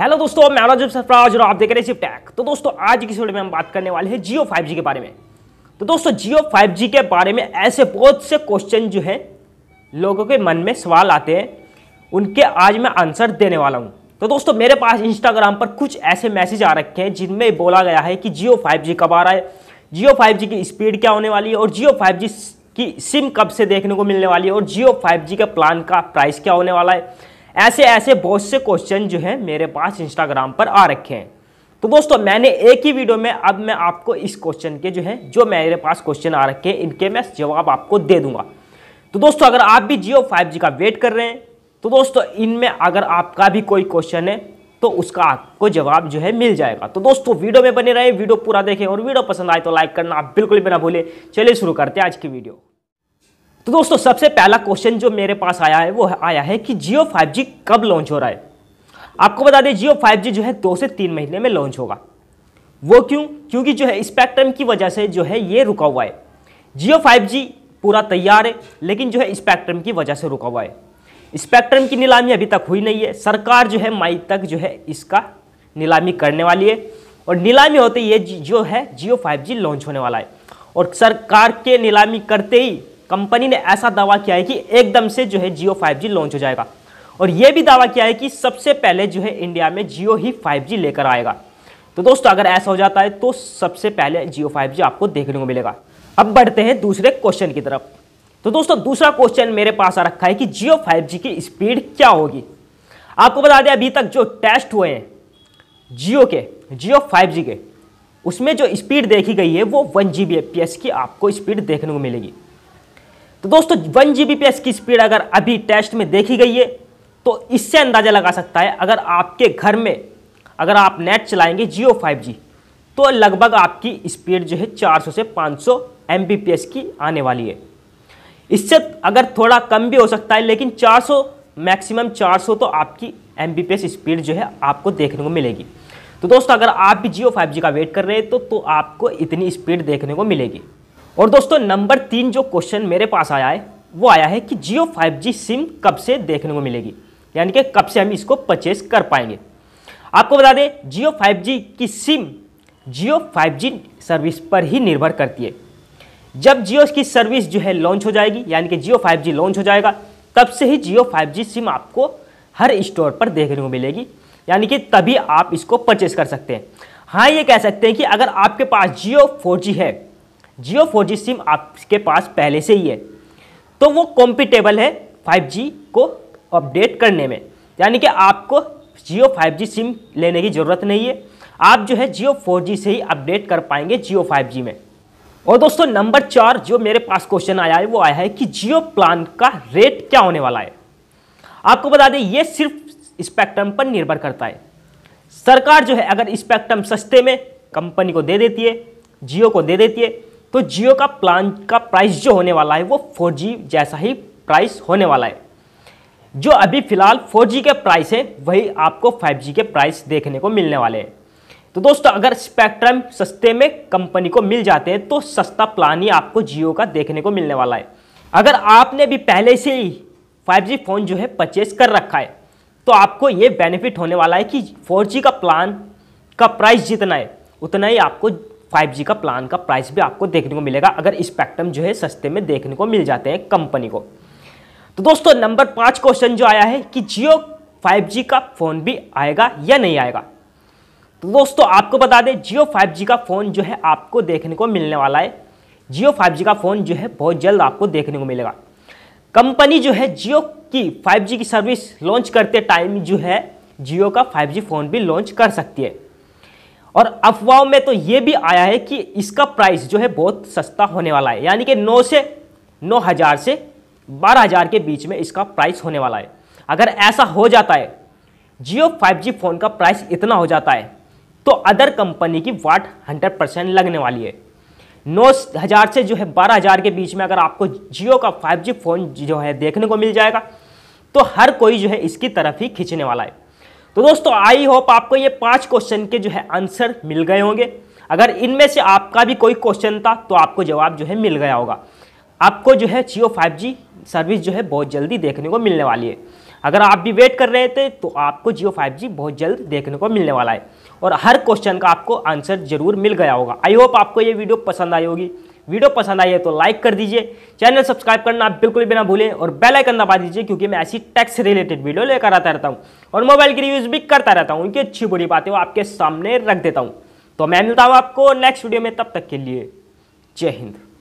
hello दोस्तों मैं राजीव सरफराज और आप देख रहे हैं टैक तो दोस्तों आज की वीडियो में हम बात करने वाले हैं जियो 5G के बारे में तो दोस्तों जियो 5G के बारे में ऐसे बहुत से क्वेश्चन जो हैं लोगों के मन में सवाल आते हैं उनके आज मैं आंसर देने वाला हूं तो दोस्तों मेरे पास इंस्टाग्राम पर कुछ ऐसे मैसेज आ रखे हैं जिनमें बोला गया है कि जियो फाइव कब आ रहा है जियो फाइव की स्पीड क्या होने वाली है और जियो फाइव की सिम कब से देखने को मिलने वाली है और जियो फाइव का प्लान का प्राइस क्या होने वाला है ऐसे ऐसे बहुत से क्वेश्चन जो है मेरे पास इंस्टाग्राम पर आ रखे हैं तो दोस्तों मैंने एक ही वीडियो में अब मैं आपको इस क्वेश्चन के जो है जो मेरे पास क्वेश्चन आ रखे हैं इनके मैं जवाब आपको दे दूंगा तो दोस्तों अगर आप भी जियो फाइव जी का वेट कर रहे हैं तो दोस्तों इनमें अगर आपका भी कोई क्वेश्चन है तो उसका आपको जवाब जो है मिल जाएगा तो दोस्तों वीडियो में बने रहे वीडियो पूरा देखें और वीडियो पसंद आए तो लाइक करना आप बिल्कुल भी ना भूलें चलिए शुरू करते हैं आज की वीडियो तो दोस्तों सबसे पहला क्वेश्चन जो मेरे पास आया है वो आया है कि जियो जी कब लॉन्च हो रहा है आपको बता दें जियो जी जो है दो से तीन महीने में लॉन्च होगा वो क्यों क्योंकि जो है स्पेक्ट्रम की वजह से जो है ये रुका हुआ है जियो जी पूरा तैयार है लेकिन जो है स्पेक्ट्रम की वजह से रुका हुआ है स्पेक्ट्रम की नीलामी अभी तक हुई नहीं है सरकार जो है मई तक जो है इसका नीलामी करने वाली है और नीलामी होते ही ये जो है जियो जी लॉन्च होने वाला है और सरकार के नीलामी करते ही कंपनी ने ऐसा दावा किया है कि एकदम से जो है जियो फाइव लॉन्च हो जाएगा और यह भी दावा किया है कि सबसे पहले जो है इंडिया में जियो ही फाइव लेकर आएगा तो दोस्तों अगर ऐसा हो जाता है तो सबसे पहले जियो फाइव आपको देखने को मिलेगा अब बढ़ते हैं दूसरे क्वेश्चन की तरफ तो दोस्तों दूसरा क्वेश्चन मेरे पास आ रखा है कि जियो फाइव की स्पीड क्या होगी आपको बता दें अभी तक जो टेस्ट हुए हैं जियो के जियो फाइव के उसमें जो स्पीड देखी गई है वो वन जी की आपको स्पीड देखने को मिलेगी तो दोस्तों वन जी बी की स्पीड अगर अभी टेस्ट में देखी गई है तो इससे अंदाज़ा लगा सकता है अगर आपके घर में अगर आप नेट चलाएंगे जियो फाइव जी तो लगभग आपकी स्पीड जो है 400 से 500 सौ की आने वाली है इससे अगर थोड़ा कम भी हो सकता है लेकिन 400 मैक्सिमम 400 तो आपकी एम स्पीड जो है आपको देखने को मिलेगी तो दोस्तों अगर आप भी जियो फाइव का वेट कर रहे हैं तो, तो आपको इतनी स्पीड देखने को मिलेगी और दोस्तों नंबर तीन जो क्वेश्चन मेरे पास आया है वो आया है कि जियो जी सिम कब से देखने को मिलेगी यानी कि कब से हम इसको परचेस कर पाएंगे आपको बता दें जियो जी की सिम जियो जी सर्विस पर ही निर्भर करती है जब जियो की सर्विस जो है लॉन्च हो जाएगी यानी कि जियो जी लॉन्च हो जाएगा तब से ही जियो जी सिम आपको हर स्टोर पर देखने को मिलेगी यानी कि तभी आप इसको परचेस कर सकते हैं हाँ ये कह सकते हैं कि अगर आपके पास जियो जी है जियो फोर जी सिम आपके पास पहले से ही है तो वो कॉम्पिटेबल है 5G को अपडेट करने में यानी कि आपको जियो 5G सिम लेने की ज़रूरत नहीं है आप जो है जियो 4G से ही अपडेट कर पाएंगे जियो 5G में और दोस्तों नंबर चार जो मेरे पास क्वेश्चन आया है वो आया है कि जियो प्लान का रेट क्या होने वाला है आपको बता दें ये सिर्फ स्पेक्ट्रम पर निर्भर करता है सरकार जो है अगर स्पेक्ट्रम सस्ते में कंपनी को दे देती है जियो को दे देती है तो जियो का प्लान का प्राइस जो होने वाला है वो फोर जैसा ही प्राइस होने वाला है जो अभी फ़िलहाल 4G के प्राइस है वही आपको 5G के प्राइस देखने को मिलने वाले हैं तो दोस्तों अगर स्पेक्ट्रम सस्ते में कंपनी को मिल जाते हैं तो सस्ता प्लान ही आपको जियो का देखने को मिलने वाला है अगर आपने भी पहले से ही 5G फ़ोन जो है परचेस कर रखा है तो आपको ये बेनिफिट होने वाला है कि 4G का प्लान का प्राइस जितना है उतना ही आपको 5G का प्लान का प्राइस भी आपको देखने को मिलेगा अगर स्पेक्ट्रम जो है सस्ते में देखने को मिल जाते हैं कंपनी को तो दोस्तों नंबर पाँच क्वेश्चन जो आया है कि जियो 5G का फ़ोन भी आएगा या नहीं आएगा तो दोस्तों आपको बता दें जियो 5G का फ़ोन जो है आपको देखने को मिलने वाला है जियो 5G का फ़ोन जो है बहुत जल्द आपको देखने को मिलेगा कंपनी जो है जियो की जी की सर्विस लॉन्च करते टाइम जो है जियो का जी फ़ोन भी लॉन्च कर सकती है और अफवाहों में तो ये भी आया है कि इसका प्राइस जो है बहुत सस्ता होने वाला है यानी कि नौ से नौ हज़ार से बारह हज़ार के बीच में इसका प्राइस होने वाला है अगर ऐसा हो जाता है जियो फाइव जी फ़ोन का प्राइस इतना हो जाता है तो अदर कंपनी की वाट हंड्रेड परसेंट लगने वाली है नौ हज़ार से जो है बारह हज़ार के बीच में अगर आपको जियो का फाइव जी फ़ोन जो है देखने को मिल जाएगा तो हर कोई जो है इसकी तरफ ही खींचने वाला है तो दोस्तों आई होप आपको ये पांच क्वेश्चन के जो है आंसर मिल गए होंगे अगर इनमें से आपका भी कोई क्वेश्चन था तो आपको जवाब जो है मिल गया होगा आपको जो है जियो फाइव जी सर्विस जो है बहुत जल्दी देखने को मिलने वाली है अगर आप भी वेट कर रहे थे तो आपको जियो फाइव जी बहुत जल्द देखने को मिलने वाला है और हर क्वेश्चन का आपको आंसर जरूर मिल गया होगा आई होप आपको ये वीडियो पसंद आई होगी वीडियो पसंद आई है तो लाइक कर दीजिए चैनल सब्सक्राइब करना आप बिल्कुल भी ना भूलें और बेल आइकन दबा दीजिए क्योंकि मैं ऐसी टैक्स रिलेटेड वीडियो लेकर आता रहता हूँ और मोबाइल की रिव्यूज़ भी करता रहता हूँ उनकी अच्छी बुरी बातें वो आपके सामने रख देता हूँ तो मैं मिलता हूँ आपको नेक्स्ट वीडियो में तब तक के लिए जय हिंद